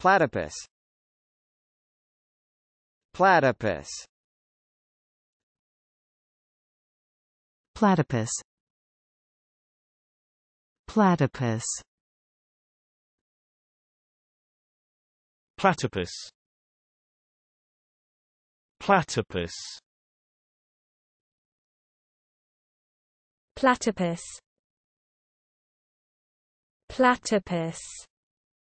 Platypus Platypus Platypus Platypus Platypus Platypus Platypus Platypus